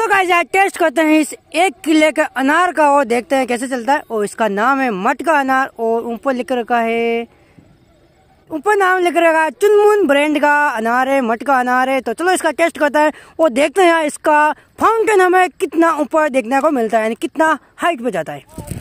चलो गाइस यार टेस्ट करते हैं इस एक किले के अनार का और देखते हैं कैसे चलता है और इसका नाम है मटका अनार और ऊपर लिख रखा है ऊपर नाम लिख रखा है चुनमुन ब्रांड का अनार है मटका अनार है तो चलो इसका टेस्ट करते हैं और देखते हैं इसका फाउंटेन हमें कितना ऊपर देखने को मिलता है यानी कितना हाइट पे जाता है